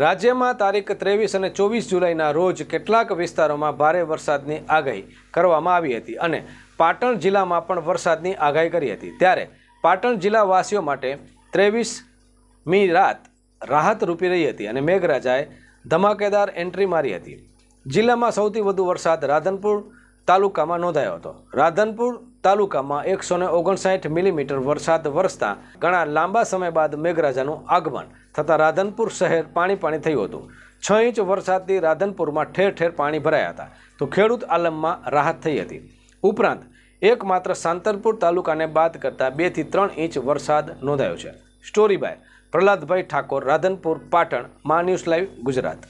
રાજ્યમાં તારીખ ત્રેવીસ અને ચોવીસ જુલાઈના રોજ કેટલાક વિસ્તારોમાં ભારે વરસાદની આગાહી કરવામાં આવી હતી અને પાટણ જિલ્લામાં પણ વરસાદની આગાહી કરી હતી ત્યારે પાટણ જિલ્લાવાસીઓ માટે ત્રેવીસમી રાત રાહત રૂપી રહી હતી અને મેઘરાજાએ ધમાકેદાર એન્ટ્રી મારી હતી જિલ્લામાં સૌથી વધુ વરસાદ રાધનપુર તાલુકામાં નોંધાયો હતો રાધનપુર તાલુકામાં એકસો ને ઓગણસાઠ મિલીમીટર વરસાદ વરસતા ઘણા લાંબા સમય બાદ મેઘરાજાનું આગમન થતાં રાધનપુર શહેર પાણી પાણી થયું હતું છ ઇંચ વરસાદથી રાધનપુરમાં ઠેર ઠેર પાણી ભરાયા હતા તો ખેડૂત આલમમાં રાહત થઈ હતી ઉપરાંત એકમાત્ર સાંતરપુર તાલુકાને બાદ કરતાં બેથી ત્રણ ઇંચ વરસાદ નોંધાયો છે સ્ટોરી બાય પ્રહલાદભાઈ ઠાકોર રાધનપુર પાટણ મા ન્યૂઝ લાઈવ ગુજરાત